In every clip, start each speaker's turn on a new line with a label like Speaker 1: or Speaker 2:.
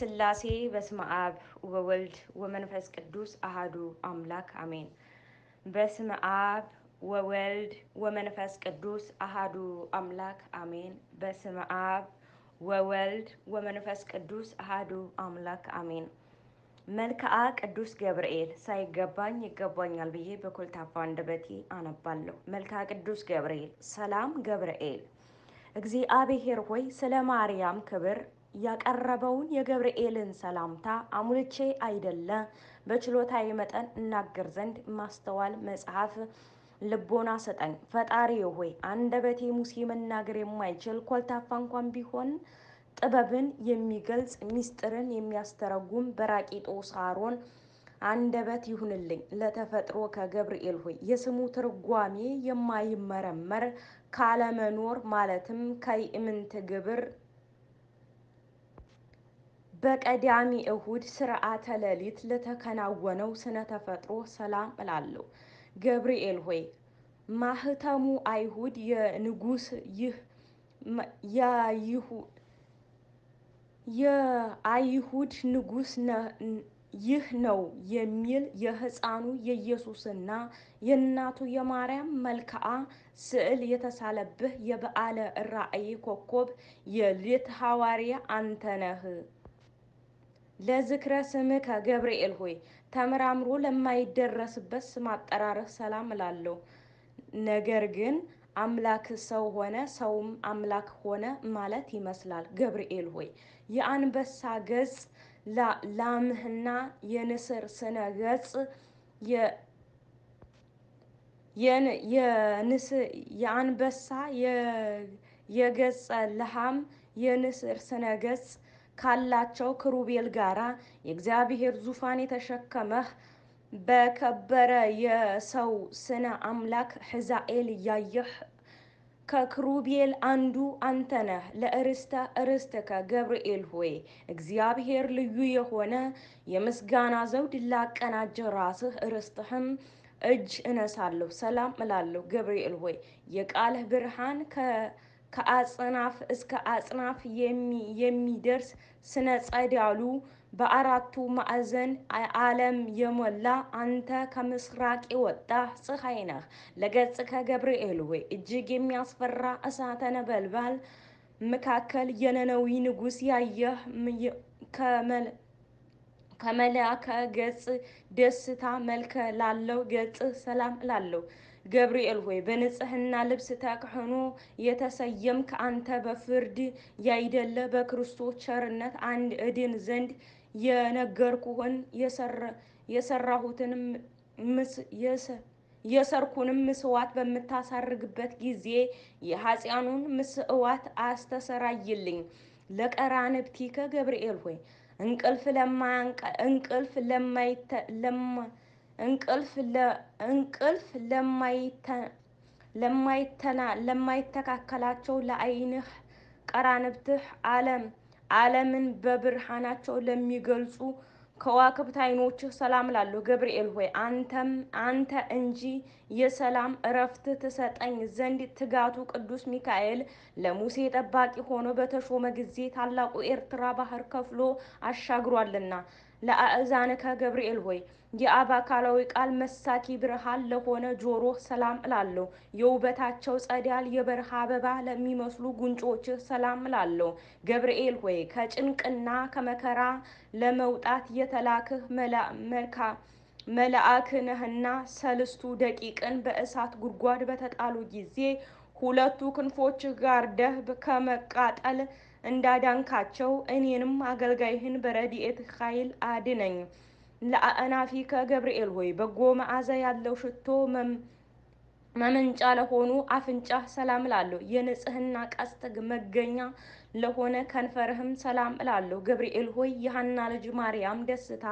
Speaker 1: ስላሴ በስመ አብ ወወልድ ወመንፈስ ቅዱስ አሃዱ አምላክ አሜን። በስመ አብ ወወልድ ወመንፈስ ቅዱስ አሃዱ አምላክ አሜን። በስመ አብ ወወልድ ወመንፈስ ቅዱስ አሃዱ አምላክ አሜን። መልካአ ቅዱስ ገብርኤል ሳይገባኝ ይገባኛል ብዬ በኮልታፋ አንደበቴ አነባለሁ። መልክዓ ቅዱስ ገብርኤል። ሰላም ገብርኤል፣ እግዚአብሔር ሆይ ስለ ማርያም ክብር ያቀረበውን የገብርኤልን ሰላምታ አሙልቼ አይደለ በችሎታዬ መጠን እናገር ዘንድ ማስተዋል መጽሐፍ ልቦና ሰጠኝ። ፈጣሪ ሆይ አንደበቴ ሙሴ መናገር የማይችል ኮልታፋ እንኳን ቢሆን ጥበብን የሚገልጽ ሚስጥርን የሚያስተረጉም በራቂጦ ሳሮን አንደበት ይሁንልኝ። ለተፈጥሮ ከገብርኤል ሆይ የስሙ ትርጓሜ የማይመረመር ካለመኖር ማለትም ከይእምንት ግብር በቀዳሚ እሁድ ስርዓተ ሌሊት ለተከናወነው ስነ ተፈጥሮ ሰላም እላለሁ። ገብርኤል ሆይ ማህተሙ አይሁድ የንጉስ ይህ የአይሁድ ንጉስ ይህ ነው የሚል የህፃኑ የኢየሱስና የእናቱ የማርያም መልክዓ ስዕል የተሳለብህ የበዓለ ራእይ ኮከብ የሌት ሐዋርያ አንተነህ ለዝክረ ስምከ ገብርኤል ሆይ ተመራምሮ ለማይደረስበት ስም አጠራርህ ሰላም እላለሁ። ነገር ግን አምላክ ሰው ሆነ ሰውም አምላክ ሆነ ማለት ይመስላል። ገብርኤል ሆይ የአንበሳ ገጽ ላምህና የንስር ስነ ገጽ የአንበሳ የገጸ ልሃም የንስር ስነ ገጽ ካላቸው ክሩቤል ጋራ የእግዚአብሔር ዙፋን የተሸከመህ በከበረ የሰው ስነ አምላክ ሕዛኤል እያየህ ከክሩቤል አንዱ አንተ ነህ። ለእርስተ እርስትከ ገብርኤል ሆይ እግዚአብሔር ልዩ የሆነ የምስጋና ዘውድ ላቀናጀ ራስህ እርስትህም እጅ እነሳለሁ፣ ሰላም እላለሁ። ገብርኤል ሆይ የቃልህ ብርሃን ከአጽናፍ እስከ አጽናፍ የሚደርስ ስነ ጸዳሉ በአራቱ ማዕዘን ዓለም የሞላ አንተ ከምስራቅ የወጣ ፀሐይ ነህ። ለገጽ ከገብርኤል ወይ እጅግ የሚያስፈራ እሳተ ነበልባል መካከል የነነዊ ንጉሥ ያየህ ከመልአከ ገጽ ደስታ መልከ ላለው ገጽ ሰላም ላለው ገብርኤል ሆይ በንጽህና ልብስ ተክህኖ የተሰየምክ አንተ በፍርድ ያይደለ በክርስቶስ ቸርነት አንድ እድን ዘንድ የነገርኩህን የሰራሁትንም ምስ የሰርኩንም ምስዋት በምታሳርግበት ጊዜ የኃጢያኑን ምስዋት አስተሰራይልኝ ለቀራንብቲከ ገብርኤል ሆይ እንቅልፍ ለማያንቀ እንቅልፍ ለማይተ ለማ እንቅልፍ እንቅልፍ ለማይተ ለማይተና ለማይተካከላቸው ለአይንህ ቀራንብትህ ዓለም ዓለምን በብርሃናቸው ለሚገልጹ ከዋክብት ዓይኖችህ ሰላም ላለሁ ገብርኤል ሆይ አንተም አንተ እንጂ የሰላም እረፍት ትሰጠኝ ዘንድ ትጋቱ ቅዱስ ሚካኤል ለሙሴ ጠባቂ ሆኖ በተሾመ ጊዜ ታላቁ ኤርትራ ባህር ከፍሎ አሻግሯልና ለአእዛንከ ገብርኤል ሆይ የአባካላዊ ቃል መሳኪ ብርሃን ለሆነ ጆሮ ሰላም እላለሁ። የውበታቸው ጸዳል የበረሃ አበባ ለሚመስሉ ጉንጮች ሰላም እላለሁ። ገብርኤል ሆይ ከጭንቅና ከመከራ ለመውጣት የተላክህ መልካ መልአክ ነህና ሰልስቱ ደቂቅን በእሳት ጉድጓድ በተጣሉ ጊዜ ሁለቱ ክንፎች ጋርደህ ከመቃጠል እንዳዳንካቸው እኔንም አገልጋይህን በረድኤት ኃይል አድነኝ። ለአእናፊከ ገብርኤል ሆይ በጎ መዓዛ ያለው ሽቶ መመንጫ ለሆኑ አፍንጫ ሰላም እላለሁ። የንጽህና ቀስት መገኛ ለሆነ ከንፈርህም ሰላም እላለሁ። ገብርኤል ሆይ የሀና ልጅ ማርያም ደስታ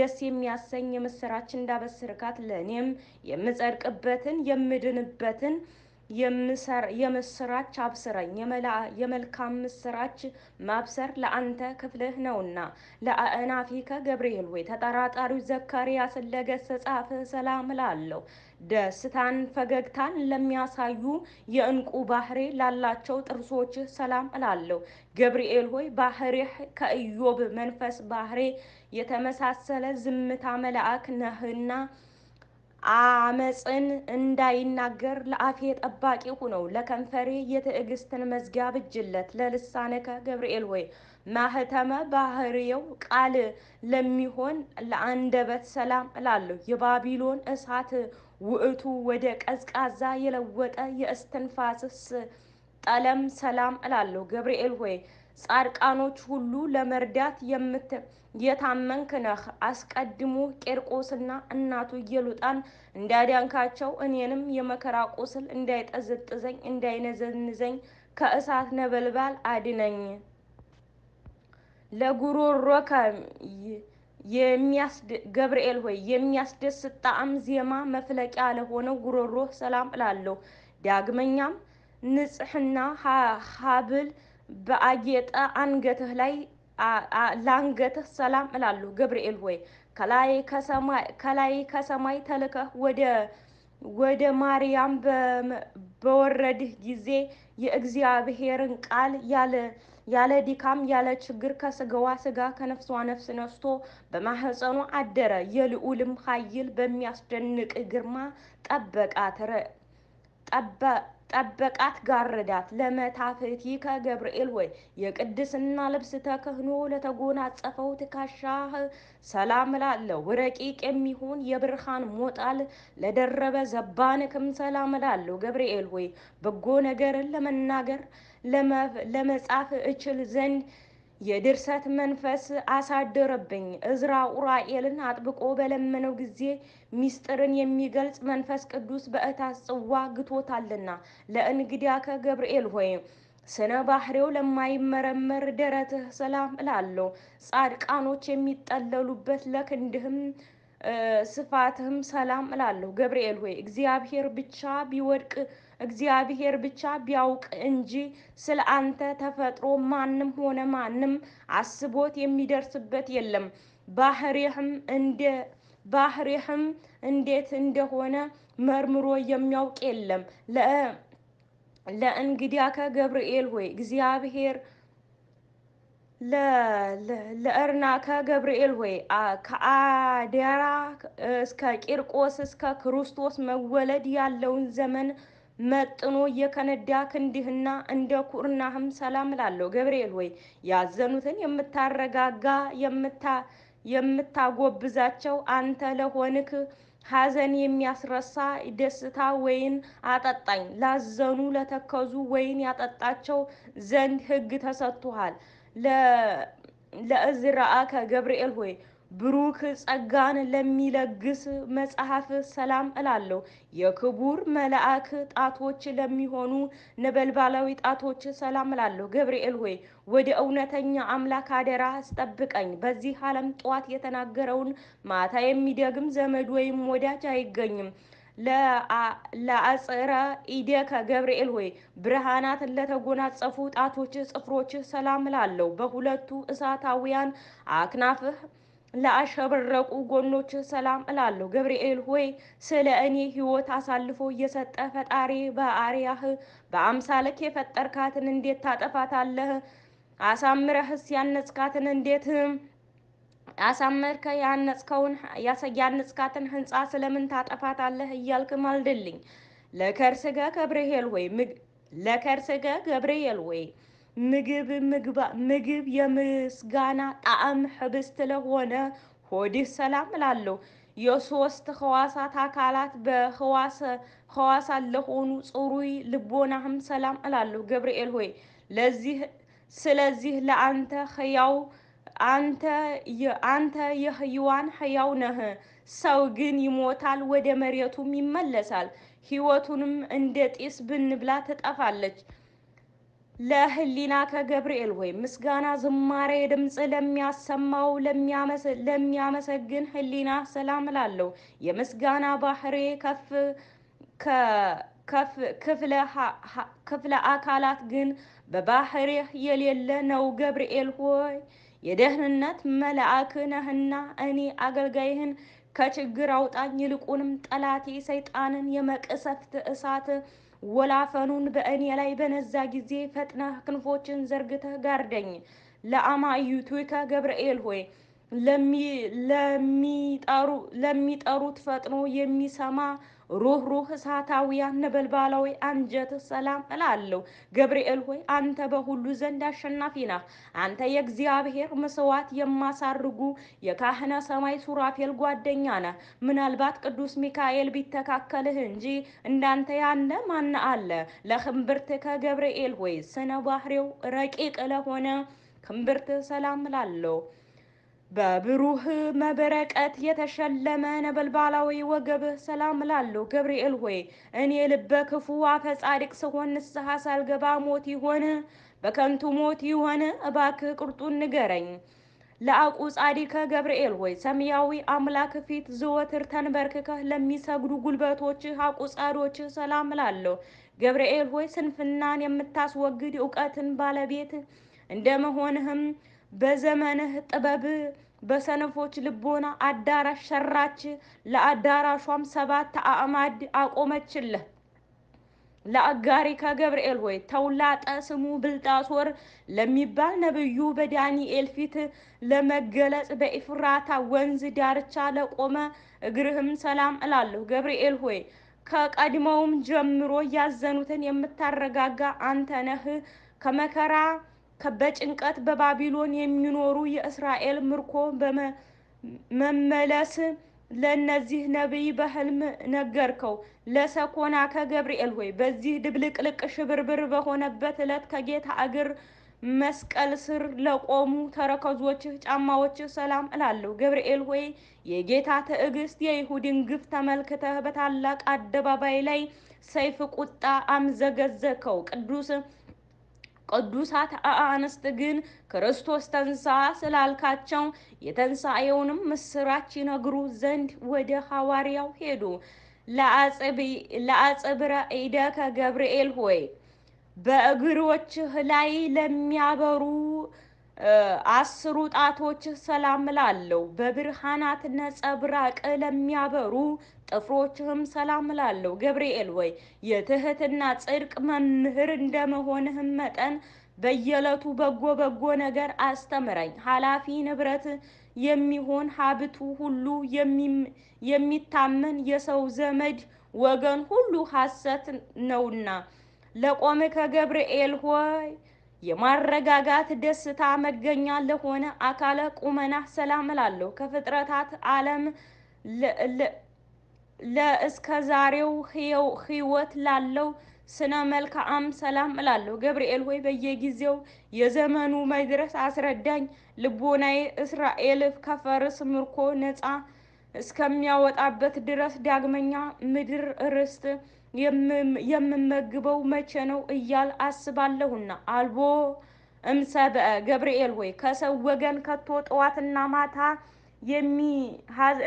Speaker 1: ደስ የሚያሰኝ የምስራች እንዳበስርካት ለእኔም የምጸድቅበትን የምድንበትን የምስራች አብስረኝ የመልካም ምስራች ማብሰር ለአንተ ክፍልህ ነውና ለአእናፊከ ገብርኤል ወይ ተጠራጣሪው ዘካርያስን ለገሰጻፍህ ሰላም ላለው ደስታን ፈገግታን ለሚያሳዩ የእንቁ ባህሬ ላላቸው ጥርሶች ሰላም እላለሁ። ገብርኤል ሆይ ባህሬህ ከኢዮብ መንፈስ ባህሬ የተመሳሰለ ዝምታ መልአክ ነህና አመፅን እንዳይናገር ለአፌ ጠባቂ ሁነው ለከንፈሬ የትዕግስትን መዝጊያ ብጅለት ለልሳነከ ገብርኤል ወይ ማህተመ ባህርየው ቃል ለሚሆን ለአንደበት ሰላም እላለሁ። የባቢሎን እሳት ውዕቱ ወደ ቀዝቃዛ የለወጠ የእስትንፋስስ ጠለም ሰላም እላለሁ። ገብርኤል ወይ ጻድቃኖች ሁሉ ለመርዳት የምት የታመንክ ነህ። አስቀድሞ ቄርቆስና እናቱ እየሉጣን እንዳዳንካቸው እኔንም የመከራ ቁስል እንዳይጠዘጥዘኝ እንዳይነዘንዘኝ ከእሳት ነበልባል አድነኝ። ለጉሮሮከ ገብርኤል ሆይ የሚያስደስት ጣዕም ዜማ መፍለቂያ ለሆነ ጉሮሮህ ሰላም እላለሁ። ዳግመኛም ንጽህና ሀብል በአጌጠ አንገትህ ላይ ለአንገትህ ሰላም እላለሁ። ገብርኤል ሆይ ከላይ ከሰማይ ተልከህ ወደ ወደ ማርያም በወረድህ ጊዜ የእግዚአብሔርን ቃል ያለ ድካም ያለ ችግር ከስጋዋ ስጋ ከነፍሷ ነፍስ ነስቶ በማህፀኑ አደረ። የልዑልም ኃይል በሚያስደንቅ ግርማ ጠበቃት ጠበቃት ጋረዳት። ለመታፍቲከ ገብርኤል ሆይ የቅድስና ልብስ ተክህኖ ለተጎናጸፈው ትከሻህ ሰላም እላለሁ። ረቂቅ የሚሆን የብርሃን ሞጣል ለደረበ ዘባንክም ሰላም እላለሁ። ገብርኤል ሆይ በጎ ነገርን ለመናገር ለመጻፍ እችል ዘንድ የድርሰት መንፈስ አሳደረብኝ። እዝራ ኡራኤልን አጥብቆ በለመነው ጊዜ ሚስጥርን የሚገልጽ መንፈስ ቅዱስ በእታስ ጽዋ ግቶታልና ለእንግዲያ ገብርኤል ሆይ ስነ ባህሪው ለማይመረመር ደረትህ ሰላም እላለሁ። ጻድቃኖች የሚጠለሉበት ለክንድህም ስፋትህም ሰላም እላለሁ። ገብርኤል ሆይ እግዚአብሔር ብቻ ቢወድቅ እግዚአብሔር ብቻ ቢያውቅ እንጂ ስለ አንተ ተፈጥሮ ማንም ሆነ ማንም አስቦት የሚደርስበት የለም። ባህሪህም እንደ ባህሪህም እንዴት እንደሆነ መርምሮ የሚያውቅ የለም። ለእንግዲያ ከገብርኤል ሆይ እግዚአብሔር ለእርና ከገብርኤል ሆይ ከአደራ እስከ ቂርቆስ እስከ ክርስቶስ መወለድ ያለውን ዘመን መጥኖ የከነዳ ክንድህና እንደ ኩርናህም ሰላም ላለው ገብርኤል ሆይ ያዘኑትን የምታረጋጋ የምታጎብዛቸው አንተ ለሆንክ ሐዘን የሚያስረሳ ደስታ ወይን አጠጣኝ ላዘኑ ለተከዙ ወይን ያጠጣቸው ዘንድ ሕግ ተሰጥቶሃል። ለእዝራአከ ገብርኤል ሆይ ብሩክ ጸጋን ለሚለግስ መጽሐፍ ሰላም እላለሁ። የክቡር መልአክ ጣቶች ለሚሆኑ ነበልባላዊ ጣቶች ሰላም እላለሁ። ገብርኤል ሆይ ወደ እውነተኛ አምላክ አደራ አስጠብቀኝ። በዚህ ዓለም ጠዋት የተናገረውን ማታ የሚደግም ዘመድ ወይም ወዳጅ አይገኝም። ለአጽረ ኢዴከ ገብርኤል ሆይ ብርሃናትን ለተጎናጸፉ ጣቶች ጽፍሮች ሰላም ላለው በሁለቱ እሳታውያን አክናፍህ ለአሸበረቁ ጎኖች ሰላም እላለሁ። ገብርኤል ሆይ ስለ እኔ ሕይወት አሳልፎ እየሰጠ ፈጣሪ በአርያህ በአምሳልክ የፈጠርካትን እንዴት ታጠፋታለህ? አሳምረህስ ያነጽካትን እንዴት አሳመርከ ያነጽከውን ያነጽካትን ህንፃ ስለምን ታጠፋታለህ እያልክ ማልድልኝ። ለከርስገ ገብርኤል ወይ ለከርስገ ገብርኤል ወይ ምግብ ምግብ የምስጋና ጣዕም ህብስት ለሆነ ሆድህ ሰላም እላለሁ። የሶስት ህዋሳት አካላት በህዋሳት ለሆኑ ጽሩይ ልቦናህም ሰላም እላለሁ። ገብርኤል ሆይ ለዚህ ስለዚህ ለአንተ ህያው አንተ የህይዋን ህያው ነህ። ሰው ግን ይሞታል፣ ወደ መሬቱም ይመለሳል። ህይወቱንም እንደ ጢስ ብንብላ ትጠፋለች። ለህሊና ከገብርኤል ወይ ምስጋና ዝማሬ ድምፅ ለሚያሰማው ለሚያመሰግን ህሊና ሰላም እላለሁ። የምስጋና ባህሬ ከፍ ክፍለ አካላት ግን በባህሬ የሌለ ነው። ገብርኤል ሆይ የደህንነት መልአክ ነህና እኔ አገልጋይህን ከችግር አውጣኝ። ይልቁንም ጠላቴ ሰይጣንን የመቅሰፍት እሳት ወላፈኑን በእኔ ላይ በነዛ ጊዜ ፈጥነህ ክንፎችን ዘርግተህ ጋርደኝ። ለአማዩቱከ ገብርኤል ሆይ ለሚጠሩት ፈጥኖ የሚሰማ ሩህ ሩህ እሳታውያን ነበልባላዊ አንጀት ሰላም እላለሁ። ገብርኤል ሆይ አንተ በሁሉ ዘንድ አሸናፊ ነህ። አንተ የእግዚአብሔር መስዋዕት የማሳርጉ የካህነ ሰማይ ሱራፌል ጓደኛ ነህ። ምናልባት ቅዱስ ሚካኤል ቢተካከልህ እንጂ እንዳንተ ያለ ማን አለ? ለክንብርትከ ከገብርኤል ሆይ ስነ ባህሬው ረቂቅ ለሆነ ክምብርት ሰላም እላለሁ። በብሩህ መበረቀት የተሸለመ ነበልባላዊ ወገብ ሰላም ላለው ገብርኤል ሆይ እኔ ልበ ክፉ አፈ ጻድቅ ስሆን ንስሐ ሳልገባ ሞት ይሆን በከንቱ ሞት ይሆን? እባክህ ቅርጡን ንገረኝ። ለአቁ ጻዲከ ገብርኤል ሆይ ሰማያዊ አምላክ ፊት ዘወትር ተንበርክከህ ለሚሰግዱ ጉልበቶችህ አቁጻዶችህ ሰላም እላለሁ። ገብርኤል ሆይ ስንፍናን የምታስወግድ እውቀትን ባለቤት እንደመሆንህም በዘመንህ ጥበብ በሰነፎች ልቦና አዳራሽ ሰራች፣ ለአዳራሿም ሰባት አዕማድ አቆመችልህ። ለአጋሪ ከገብርኤል ሆይ ተውላጠ ስሙ ብልጣሶር ለሚባል ነብዩ በዳንኤል ፊት ለመገለጽ በኢፍራታ ወንዝ ዳርቻ ለቆመ እግርህም ሰላም እላለሁ። ገብርኤል ሆይ ከቀድሞውም ጀምሮ ያዘኑትን የምታረጋጋ አንተ ነህ። ከመከራ በጭንቀት በባቢሎን የሚኖሩ የእስራኤል ምርኮ መመለስ ለእነዚህ ነቢይ በህልም ነገርከው። ለሰኮናከ ገብርኤል ሆይ በዚህ ድብልቅልቅ ሽብርብር በሆነበት ዕለት ከጌታ እግር መስቀል ስር ለቆሙ ተረከዞችህ፣ ጫማዎችህ ሰላም እላለሁ። ገብርኤል ሆይ የጌታ ትዕግስት የይሁድን ግፍ ተመልክተህ በታላቅ አደባባይ ላይ ሰይፍ ቁጣ አምዘገዘከው ቅዱስ ቅዱሳት አንስት ግን ክርስቶስ ተንሳ ስላልካቸው የተንሳኤውንም ምስራች ይነግሩ ዘንድ ወደ ሐዋርያው ሄዱ። ለአጽብረ ኢደከ ገብርኤል ሆይ በእግሮችህ ላይ ለሚያበሩ አስሩ ጣቶች ሰላም ላለው በብርሃናት ነጸብራቅ ለሚያበሩ ጥፍሮችህም ሰላም ላለው ገብርኤል ወይ የትህትና ጽድቅ መምህር እንደመሆንህም መጠን በየዕለቱ በጎ በጎ ነገር አስተምረኝ። ኃላፊ ንብረት የሚሆን ሀብቱ ሁሉ የሚታመን የሰው ዘመድ ወገን ሁሉ ሐሰት ነውና ለቆመ ከገብርኤል ሆይ የማረጋጋት ደስታ መገኛ ለሆነ አካለ ቁመና ሰላም እላለሁ። ከፍጥረታት ዓለም ለእስከ ዛሬው ህይወት ላለው ስነ መልካም ሰላም እላለሁ። ገብርኤል ሆይ በየጊዜው የዘመኑ መድረስ አስረዳኝ። ልቦናዬ እስራኤል ከፈርስ ምርኮ ነፃ እስከሚያወጣበት ድረስ ዳግመኛ ምድር ርስት የምመግበው መቼ ነው እያል አስባለሁና አልቦ እምሰበ ገብርኤል ወይ ከሰው ወገን ከቶ ጠዋትና ማታ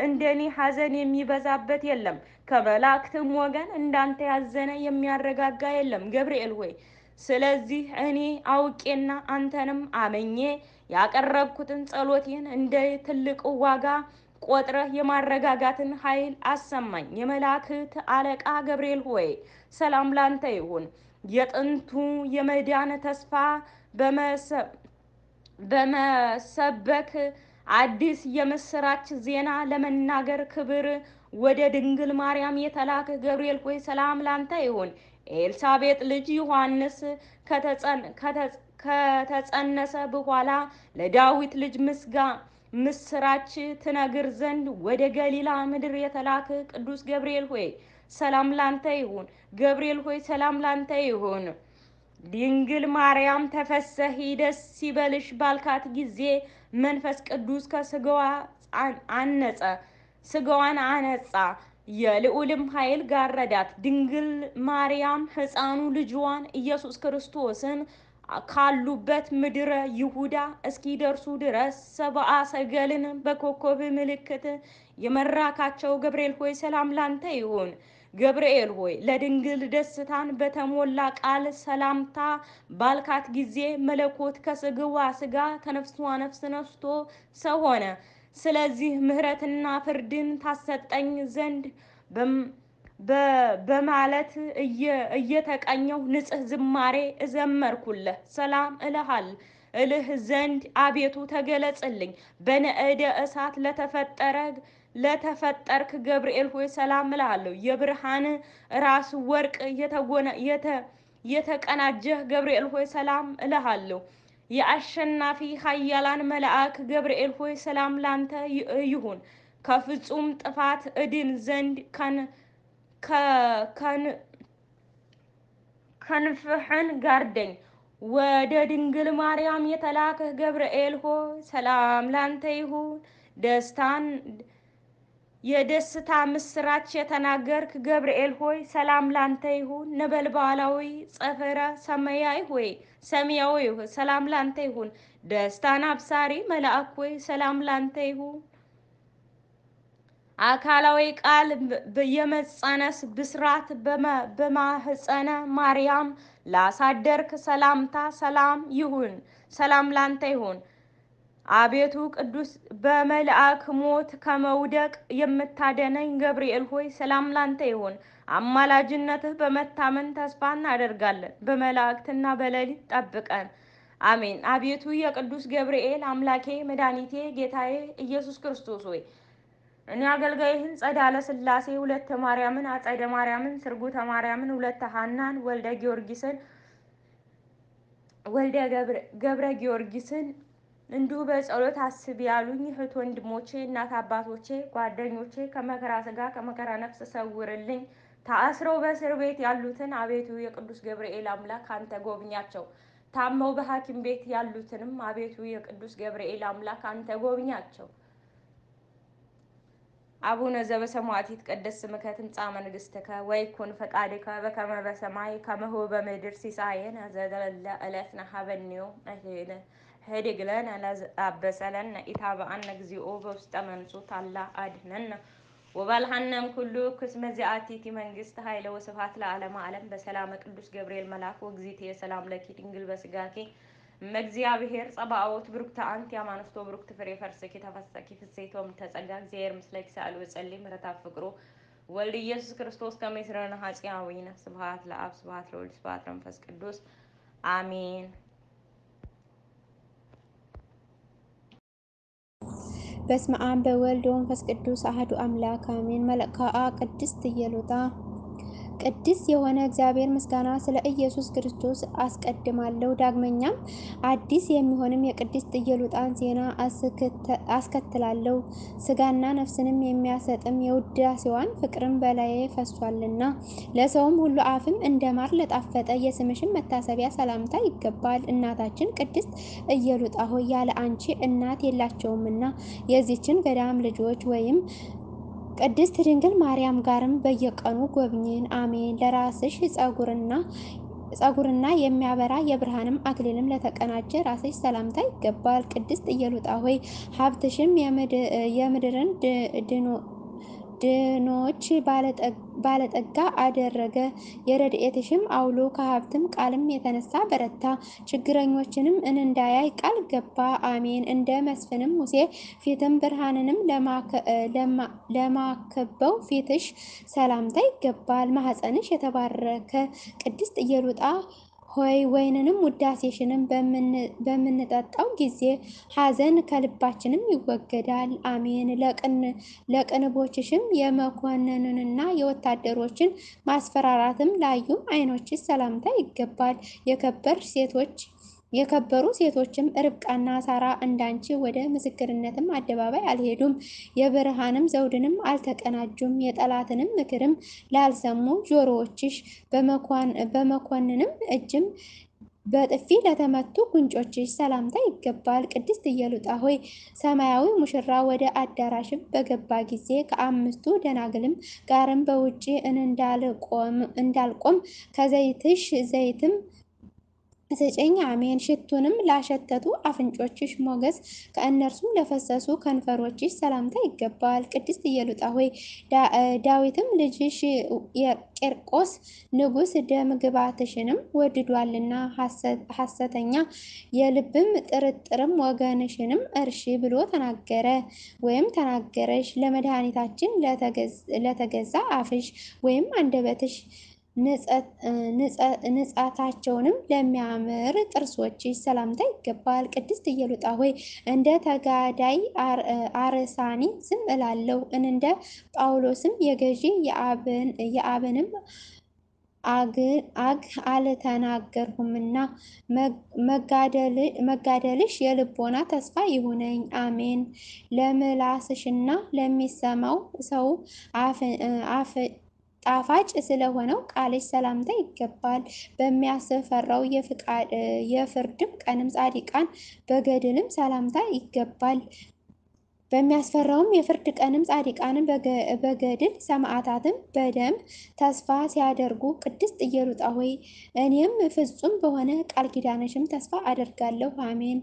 Speaker 1: እንደኔ ሀዘን የሚበዛበት የለም። ከመላእክትም ወገን እንዳንተ ያዘነ የሚያረጋጋ የለም ገብርኤል ወይ ስለዚህ እኔ አውቄና አንተንም አመኜ ያቀረብኩትን ጸሎቴን እንደ ትልቅ ዋጋ ቆጥረህ የማረጋጋትን ኃይል አሰማኝ። የመላእክት አለቃ ገብርኤል ሆይ ሰላም ላንተ ይሁን። የጥንቱ የመዳን ተስፋ በመሰበክ አዲስ የምስራች ዜና ለመናገር ክብር ወደ ድንግል ማርያም የተላከ ገብርኤል ሆይ ሰላም ላንተ ይሁን። ኤልሳቤጥ ልጅ ዮሐንስ ከተጸነሰ በኋላ ለዳዊት ልጅ ምስጋ ምስራች ትነግር ዘንድ ወደ ገሊላ ምድር የተላከ ቅዱስ ገብርኤል ሆይ ሰላም ላንተ ይሁን። ገብርኤል ሆይ ሰላም ላንተ ይሁን። ድንግል ማርያም ተፈሰሂ ደስ ሲበልሽ ባልካት ጊዜ መንፈስ ቅዱስ ከስጋዋ አነጸ ስጋዋን አነጻ የልዑልም ኃይል ጋረዳት። ድንግል ማርያም ሕፃኑ ልጅዋን ኢየሱስ ክርስቶስን ካሉበት ምድረ ይሁዳ እስኪደርሱ ድረስ ሰብአ ሰገልን በኮከብ ምልክት የመራካቸው ገብርኤል ሆይ ሰላም ላንተ ይሁን። ገብርኤል ሆይ ለድንግል ደስታን በተሞላ ቃል ሰላምታ ባልካት ጊዜ መለኮት ከስግዋ ስጋ ከነፍስዋ ነፍስ ነስቶ ሰው ሆነ። ስለዚህ ምሕረትና ፍርድን ታሰጠኝ ዘንድ በማለት እየተቀኘው ንጽህ ዝማሬ እዘመርኩልህ ሰላም እልሃል እልህ ዘንድ አቤቱ ተገለጽልኝ። በነእደ እሳት ለተፈጠረ ለተፈጠርክ ገብርኤል ሆይ ሰላም እልሃለሁ። የብርሃን ራስ ወርቅ የተቀናጀህ ገብርኤል ሆይ ሰላም እልሃለሁ። የአሸናፊ ኃያላን መልአክ ገብርኤል ሆይ ሰላም ላንተ ይሁን። ከፍጹም ጥፋት እድን ዘንድ ከንፍህን ጋርደኝ። ወደ ድንግል ማርያም የተላከህ ገብርኤል ሆይ ሰላም ላንተ ይሁን። ደስታን የደስታ ምስራች የተናገርክ ገብርኤል ሆይ ሰላም ላንተ ይሁን። ነበልባላዊ ጸፈረ ሰማያዊ ሆይ ሰማያዊ ሰላም ላንተ ይሁን። ደስታን አብሳሪ መልአክ ሆይ ሰላም ላንተ ይሁን። አካላዊ ቃል የመጸነስ ብስራት በማህፀነ ማርያም ላሳደርክ ሰላምታ ሰላም ይሁን፣ ሰላም ላንተ ይሁን። አቤቱ ቅዱስ በመልአክ ሞት ከመውደቅ የምታደነኝ ገብርኤል ሆይ ሰላም ላንተ ይሁን። አማላጅነትህ በመታመን ተስፋ እናደርጋለን። በመላእክትና በሌሊት ጠብቀን። አሜን። አቤቱ የቅዱስ ገብርኤል አምላኬ መድኃኒቴ ጌታዬ ኢየሱስ ክርስቶስ ሆይ እኔ አገልጋይህን ጸዳለ ስላሴ ሁለተ ማርያምን አጸደ ማርያምን ስርጉተ ማርያምን ሁለተ ሀናን ወልደ ጊዮርጊስን ወልደ ገብረ ጊዮርጊስን እንዲሁ በጸሎት አስብ ያሉኝ እህት ወንድሞቼ፣ እናት አባቶቼ፣ ጓደኞቼ ከመከራ ስጋ ከመከራ ነፍስ ሰውርልኝ። ታስረው በእስር ቤት ያሉትን አቤቱ የቅዱስ ገብርኤል አምላክ አንተ ጎብኛቸው። ታመው በሐኪም ቤት ያሉትንም አቤቱ የቅዱስ ገብርኤል አምላክ አንተ ጎብኛቸው። አቡነ ዘበሰማያት ይትቀደስ ስምከ ትምጻእ መንግሥትከ ወይኩን ፈቃድከ በከመ በሰማይ ከመሁ በምድር ሲሳየነ ዘለለ ዕለትነ ሀበነ ዮም ኅድግ ለነ ለዘአበሰለነ ኢታብአነ እግዚኦ በውስተ መንሱት አላ አድኅነነ ወባልሃነም ኩሉ ክስመ ዚአቲቲ መንግሥት ኃይለ ወስብሐት ለዓለመ ዓለም በሰላመ ቅዱስ ገብርኤል መልአክ ወእግዚእትየ ሰላም ለኪ ድንግል በስጋኪ መግዚኣብሔር ጸባኦት ብሩክተ አንቲ አማንስቶ ብሩክት ፍሬ ፈርሰኪ ተፈሰኪ ፍሴቶም ተጸጋ እግዚአብሔር ምስለ ክሳሉ ጸሊ ምሕረታት ፍቅሩ ወልድ ኢየሱስ ክርስቶስ ከመይ ስረነ ነፍስ ስብሃት ለአብ ስብሃት ለወልድ ስብሃት ለመንፈስ ቅዱስ አሜን።
Speaker 2: በስመ አብ በወልድ ወመንፈስ ቅዱስ አህዱ አምላክ አሜን። መልክዓ ቅድስት ኢየሉጣ ቅድስ የሆነ እግዚአብሔር ምስጋና ስለ ኢየሱስ ክርስቶስ አስቀድማለሁ። ዳግመኛም አዲስ የሚሆንም የቅድስት ኢየሉጣን ዜና አስከትላለሁ። ስጋና ነፍስንም የሚያሰጥም የውዳሴዋን ፍቅርም በላዬ ፈሷልና ለሰውም ሁሉ አፍም እንደ ማር ለጣፈጠ የስምሽን መታሰቢያ ሰላምታ ይገባል። እናታችን ቅድስት ኢየሉጣ ሆይ ያለ አንቺ እናት የላቸውምና የዚችን ገዳም ልጆች ወይም ቅድስት ድንግል ማርያም ጋርም በየቀኑ ጎብኝን። አሜን። ለራስሽ ጸጉርና ጸጉርና የሚያበራ የብርሃንም አክሊልም ለተቀናጀ ራስሽ ሰላምታ ይገባል። ቅድስት እየሉጣ ሆይ ሀብትሽም የምድርን ድኖ ድኖች ባለጠጋ አደረገ። የረድኤትሽም አውሎ ከሀብትም ቃልም የተነሳ በረታ። ችግረኞችንም እንዳያይ ቃል ገባ። አሜን። እንደ መስፍንም ሙሴ ፊትም ብርሃንንም ለማከበው ፊትሽ ሰላምታ ይገባል። ማህፀንሽ የተባረከ ቅድስት እየሉጣ ሆይ ወይንንም ውዳሴሽንም በምንጠጣው ጊዜ ሐዘን ከልባችንም ይወገዳል። አሜን። ለቅንቦችሽም የመኮንንንና የወታደሮችን ማስፈራራትም ላዩ አይኖችሽ ሰላምታ ይገባል። የከበር ሴቶች የከበሩ ሴቶችም ርብቃና ሳራ እንዳንቺ ወደ ምስክርነትም አደባባይ አልሄዱም፣ የብርሃንም ዘውድንም አልተቀናጁም፣ የጠላትንም ምክርም ላልሰሙ ጆሮዎችሽ በመኮንንም እጅም በጥፊ ለተመቱ ጉንጮችሽ ሰላምታ ይገባል። ቅድስት እየሉጣ ሆይ ሰማያዊ ሙሽራ ወደ አዳራሽም በገባ ጊዜ ከአምስቱ ደናግልም ጋርም በውጪ እንዳልቆም ከዘይትሽ ዘይትም ስጭኝ አሜን። ሽቱንም ላሸተቱ አፍንጮችሽ ሞገስ ከእነርሱም ለፈሰሱ ከንፈሮችሽ ሰላምታ ይገባል። ቅድስት እየሉጣ ሆይ ዳዊትም ልጅሽ የቄርቆስ ንጉሥ ደምግባትሽንም ወድዷልና ሐሰተኛ የልብም ጥርጥርም ወገንሽንም እርሺ ብሎ ተናገረ ወይም ተናገረሽ። ለመድኃኒታችን ለተገዛ አፍሽ ወይም አንደበትሽ ንጻታቸውንም ለሚያምር ጥርሶች ሰላምታ ይገባል። ቅድስት እየሉጣ ሆይ እንደ ተጋዳይ አርሳኒ ዝም እላለሁ፣ እንደ ጳውሎስም የገዢ የአብንም አግ አልተናገርሁምና መጋደልሽ የልቦና ተስፋ ይሁነኝ። አሜን። ለምላስሽና ለሚሰማው ሰው ጣፋጭ ስለሆነው ቃልሽ ሰላምታ ይገባል። በሚያስፈራው የፍርድም ቀንም ጻድቃን በገድልም ሰላምታ ይገባል። በሚያስፈራውም የፍርድ ቀንም ጻድቃንም በገድል ሰማዕታትም በደም ተስፋ ሲያደርጉ ቅድስት እየሩጣ ሆይ እኔም ፍጹም በሆነ ቃል ኪዳንሽም ተስፋ አደርጋለሁ አሜን።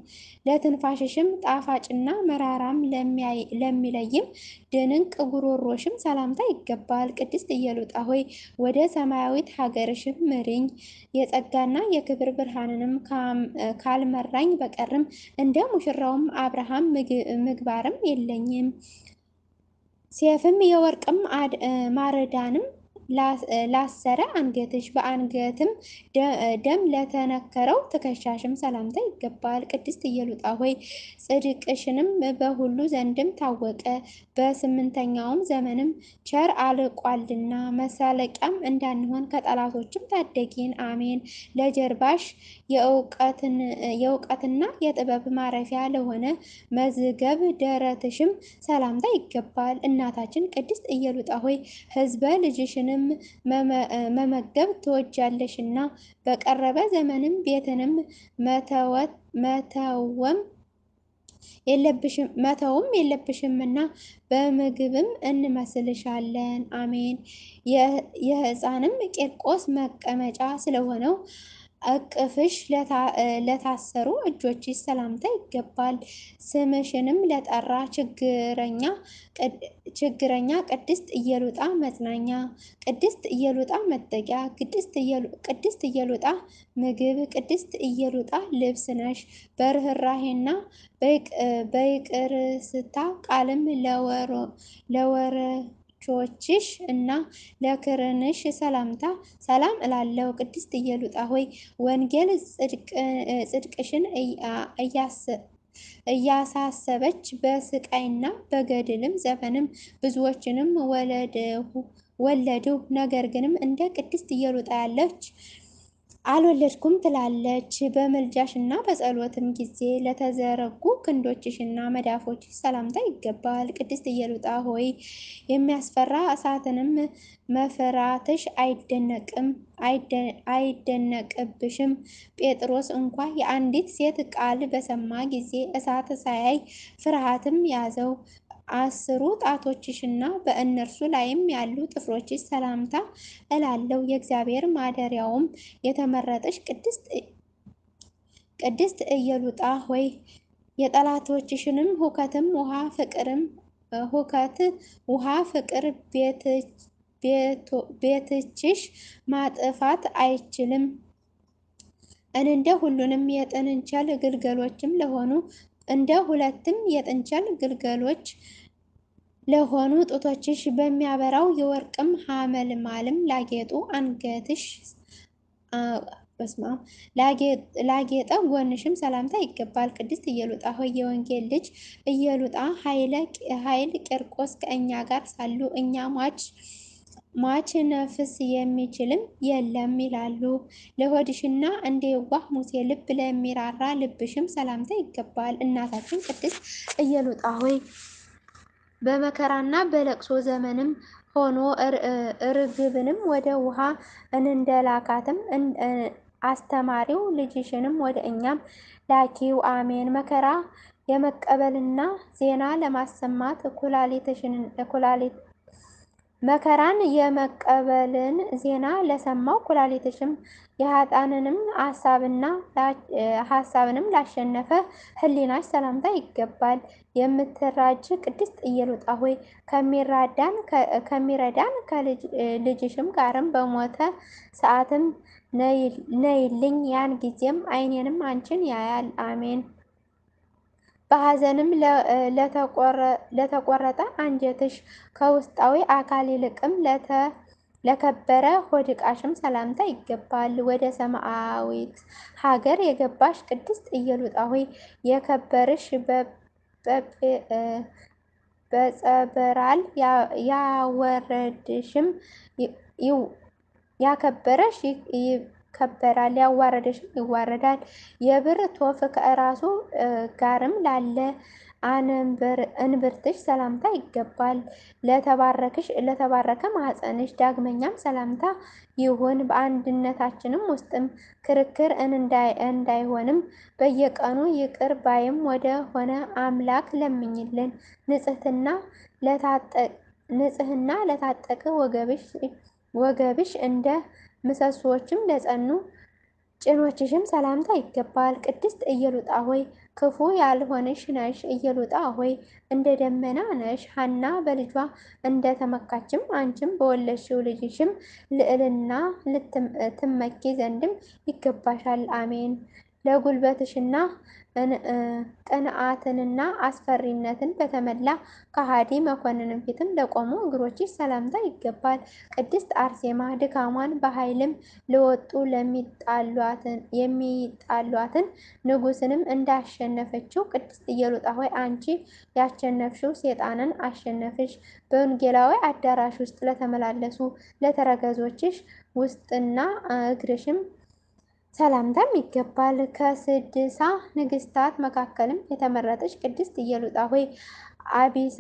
Speaker 2: ለትንፋሽሽም ጣፋጭና መራራም ለሚለይም ድንቅ ጉሮሮሽም ሰላምታ ይገባል። ቅድስት ኢየሉጣ ሆይ ወደ ሰማያዊት ሀገርሽም ምሪኝ። የጸጋና የክብር ብርሃንንም ካልመራኝ በቀርም እንደ ሙሽራውም አብርሃም ምግባርም የለኝም። ሴፍም የወርቅም ማረዳንም ላሰረ አንገትሽ በአንገትም ደም ለተነከረው ትከሻሽም ሰላምታ ይገባል። ቅድስት እየሉጣ ሆይ ጽድቅሽንም በሁሉ ዘንድም ታወቀ፣ በስምንተኛውም ዘመንም ቸር አልቋልና መሳለቂያም እንዳንሆን ከጠላቶችም ታደጊን። አሜን ለጀርባሽ የእውቀትና የጥበብ ማረፊያ ለሆነ መዝገብ ደረትሽም ሰላምታ ይገባል። እናታችን ቅድስት እየሉጣ ሆይ ህዝበ ልጅሽንም መመገብ ትወጃለሽና በቀረበ ዘመንም ቤትንም መተወም መተውም የለብሽምና በምግብም እንመስልሻለን። አሜን። የህፃንም ቂርቆስ መቀመጫ ስለሆነው እቅፍሽ ለታሰሩ እጆች ሰላምታ ይገባል። ስምሽንም ለጠራ ችግረኛ ቅድስት እየሉጣ መጽናኛ፣ ቅድስት እየሉጣ መጠጊያ፣ ቅድስት እየሉጣ ምግብ፣ ቅድስት እየሉጣ ልብስ ነሽ። በርኅራሄና በይቅርስታ ቃልም ለወረ ዎችሽ እና ለክርንሽ ሰላምታ ሰላም እላለሁ። ቅድስት እየሉጣ ሆይ ወንጌል ጽድቅሽን እያሳሰበች በስቃይና በገድልም ዘፈንም ብዙዎችንም ወለድሁ። ነገር ግንም እንደ ቅድስት እየሉጣ ያለች አልወለድኩም ትላለች። በምልጃሽ እና በጸሎትም ጊዜ ለተዘረጉ ክንዶችሽ እና መዳፎችሽ ሰላምታ ይገባል። ቅድስት እየሉጣ ሆይ የሚያስፈራ እሳትንም መፍራትሽ አይደነቅም አይደነቅብሽም። ጴጥሮስ እንኳ የአንዲት ሴት ቃል በሰማ ጊዜ እሳት ሳያይ ፍርሃትም ያዘው። አስሩ ጣቶችሽና በእነርሱ ላይም ያሉ ጥፍሮችሽ ሰላምታ እላለሁ የእግዚአብሔር ማደሪያውም የተመረጠሽ ቅድስት እየሉጣ ሆይ የጠላቶችሽንም ሁከትም ውሃ ፍቅርም ሁከት ውሃ ፍቅር ቤትችሽ ማጥፋት አይችልም። እንደ ሁሉንም የጥንቸል ግልገሎችም ለሆኑ እንደ ሁለትም የጥንቸል ግልገሎች ለሆኑ ጡቶችሽ በሚያበራው የወርቅም ሐመል ማልም ላጌጡ አንገትሽ ላጌጠ ጎንሽም ሰላምታ ይገባል። ቅድስት እየሉጣ ሆይ የወንጌል ልጅ እየሉጣ ኃይል ቂርቆስ ከእኛ ጋር ሳሉ እኛ ሟች ማች ነፍስ የሚችልም የለም ይላሉ። ለሆድሽና እንደ የዋህ ሙሴ ልብ ለሚራራ ልብሽም ሰላምታ ይገባል። እናታችን ቅድስት እየሉጣ ሆይ በመከራና በለቅሶ ዘመንም ሆኖ ርግብንም ወደ ውሃ እንደላካትም አስተማሪው ልጅሽንም ወደ እኛም ላኪው አሜን። መከራ የመቀበልና ዜና ለማሰማት ኩላሊትሽን መከራን የመቀበልን ዜና ለሰማው ኩላሊትሽም የሀጣንንም ሀሳብንም ላሸነፈ ህሊናሽ ሰላምታ ይገባል። የምትራጅ ቅድስት እየሉጣ ሆይ ከሚረዳን ከልጅሽም ጋርም በሞተ ሰዓትም ነይልኝ። ያን ጊዜም አይኔንም አንቺን ያያል። አሜን። በሐዘንም ለተቆረጠ አንጀትሽ ከውስጣዊ አካል ይልቅም ለከበረ ሆድቃሽም ሰላምታ ይገባል። ወደ ሰማያዊት ሀገር የገባሽ ቅድስት ኢየሉጣ ሆይ የከበርሽ በጸበራል ያወረድሽም ያከበረሽ ይከበራል፣ ያዋረደሽም ይዋረዳል። የብር ቶፍ ከእራሱ ጋርም ላለ እንብርትሽ ሰላምታ ይገባል። ለተባረክሽ ለተባረከ ማህፀንሽ ዳግመኛም ሰላምታ ይሁን። በአንድነታችንም ውስጥም ክርክር እንዳይሆንም በየቀኑ ይቅር ባይም ወደ ሆነ አምላክ ለምኝልን። ንጽህና ለታጠቀ ወገብሽ እንደ ምሰሶዎችም ለጸኑ ጭኖችሽም ሰላምታ ይገባል። ቅድስት እየሉጣ ሆይ ክፉ ያልሆንሽ ነሽ። እየሉጣ ሆይ እንደ ደመና ነሽ። ሀና በልጇ እንደ ተመካችም አንቺም በወለድሽው ልጅሽም ልዕልና ልትመኪ ዘንድም ይገባሻል። አሜን። ለጉልበትሽና ቅንዓትንና አስፈሪነትን በተሞላ ከሃዲ መኮንንም ፊትም ለቆሙ እግሮች ሰላምታ ይገባል። ቅድስት አርሴማ ድካሟን በኃይልም ለወጡ የሚጣሏትን ንጉስንም እንዳሸነፈችው ቅድስት እየሉጣ ሆይ አንቺ ያሸነፍሽው ሴጣንን አሸነፍሽ። በወንጌላዊ አዳራሽ ውስጥ ለተመላለሱ ለተረገዞችሽ ውስጥና እግርሽም ሰላምታም ይገባል። ከስድሳ ንግስታት መካከልም የተመረጠች ቅድስት እየሉጣ ሆይ አቢሳ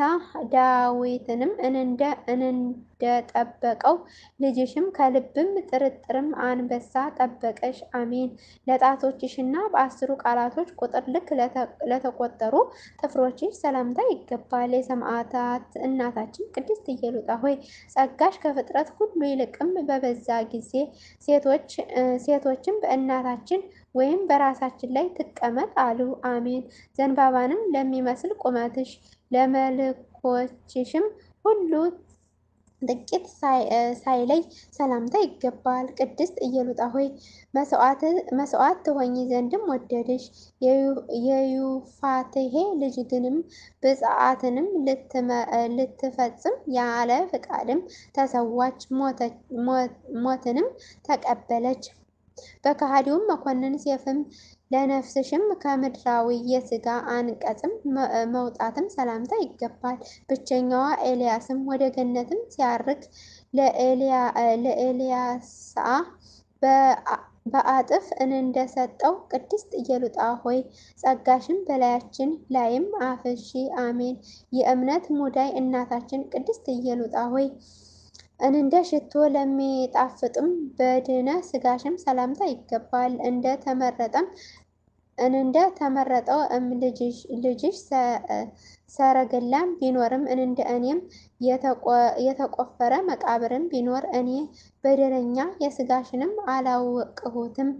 Speaker 2: ዳዊትንም እንደጠበቀው ልጅሽም ከልብም ጥርጥርም አንበሳ ጠበቀሽ። አሜን። ለጣቶችሽና በአስሩ ቃላቶች ቁጥር ልክ ለተቆጠሩ ጥፍሮችሽ ሰላምታ ይገባል። የሰማዕታት እናታችን ቅድስት ኢየሉጣ ሆይ ጸጋሽ ከፍጥረት ሁሉ ይልቅም በበዛ ጊዜ ሴቶችም በእናታችን ወይም በራሳችን ላይ ትቀመጥ አሉ። አሜን። ዘንባባንም ለሚመስል ቁመትሽ ለመልኮችሽም ሁሉ ጥቂት ሳይለይ ሰላምታ ይገባል። ቅድስት እየሉጣ ሆይ መስዋዕት ትሆኚ ዘንድም ወደድሽ። የዩፋትሄ ልጅ ግንም ብፅዓትንም ልትፈጽም ያለ ፍቃድም ተሰዋች፣ ሞትንም ተቀበለች። በካሃዲውም መኮንን ሴፍም ለነፍስሽም ከምድራዊ የስጋ አንቀጽም መውጣትም ሰላምታ ይገባል። ብቸኛዋ ኤልያስም ወደ ገነትም ሲያርግ ለኤልያሳ በአጥፍ እንደሰጠው ቅድስት እየሉጣ ሆይ ጸጋሽን በላያችን ላይም አፍሺ አሜን። የእምነት ሙዳይ እናታችን ቅድስት እየሉጣ ሆይ እንደ ሽቶ ለሚጣፍጥም በድነ ስጋሽም ሰላምታ ይገባል። እንደ ተመረጠም እንደ ተመረጠው ልጅሽ ሰረገላም ቢኖርም እንደ እኔም የተቆፈረ መቃብርም ቢኖር እኔ በደለኛ የስጋሽንም አላወቅሁትም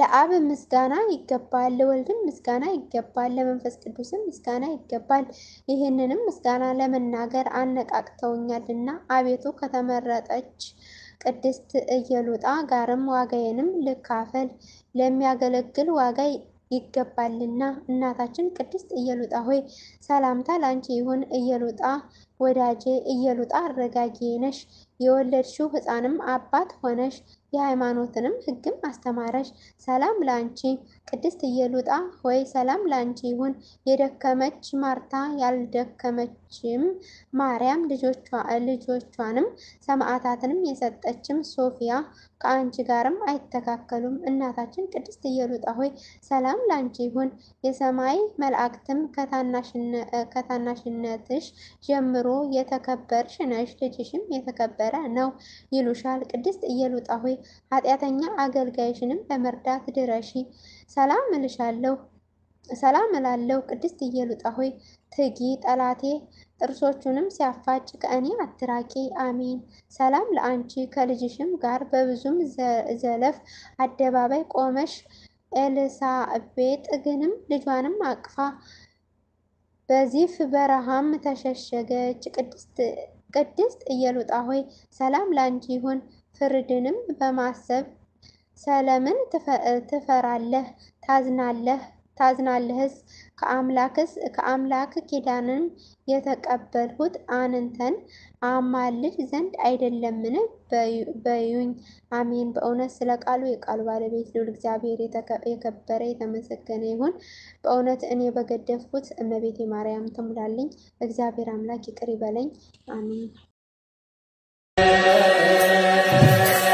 Speaker 2: ለአብ ምስጋና ይገባል፣ ለወልድም ምስጋና ይገባል፣ ለመንፈስ ቅዱስም ምስጋና ይገባል። ይህንንም ምስጋና ለመናገር አነቃቅተውኛልና አቤቱ ከተመረጠች ቅድስት እየሉጣ ጋርም ዋጋዬንም ልካፈል፣ ለሚያገለግል ዋጋ ይገባልና። እናታችን ቅድስት እየሉጣ ሆይ ሰላምታ ላንቺ ይሁን። እየሉጣ ወዳጄ እየሉጣ አረጋጊ ነሽ። የወለድሽው ሕፃንም አባት ሆነሽ የሃይማኖትንም ሕግም አስተማረሽ። ሰላም ላንቺ ቅድስት እየሉጣ ሆይ ሰላም ላንቺ ይሁን። የደከመች ማርታ ያልደከመችም ማርያም ልጆቿንም ሰማዕታትንም የሰጠችም ሶፊያ ከአንቺ ጋርም አይተካከሉም። እናታችን ቅድስት እየሉጣ ሆይ ሰላም ላንቺ ይሁን። የሰማይ መላእክትም ከታናሽነትሽ ጀምሮ ጥሩ የተከበርሽ ነሽ፣ ልጅሽም የተከበረ ነው ይሉሻል። ቅድስት እየሉጣ ሆይ ኃጢአተኛ አገልጋይሽንም ለመርዳት ድረሺ። ሰላም እልሻለሁ፣ ሰላም እላለሁ። ቅድስት እየሉጣ ሆይ ትጊ፣ ጠላቴ ጥርሶቹንም ሲያፋጭ ከእኔ አትራቂ። አሜን። ሰላም ለአንቺ ከልጅሽም ጋር በብዙም ዘለፍ አደባባይ ቆመሽ ኤልሳቤጥ ግንም ልጇንም አቅፋ በዚፍ በረሃም ተሸሸገች። ቅድስት እየሉጣ ሆይ ሰላም ላንቺ ይሁን። ፍርድንም በማሰብ ሰለምን ትፈራለህ፣ ታዝናለህ ታዝናለህስ? ከአምላክስ ከአምላክ ኪዳንን የተቀበልሁት አንንተን አማልድ ዘንድ አይደለምን? በዩኝ። አሜን። በእውነት ስለ ቃሉ የቃሉ ባለቤት ልዑል እግዚአብሔር የከበረ የተመሰገነ ይሁን። በእውነት እኔ በገደፍኩት እመቤቴ ማርያም ትሙላልኝ። እግዚአብሔር አምላክ ይቅር ይበለኝ። አሜን።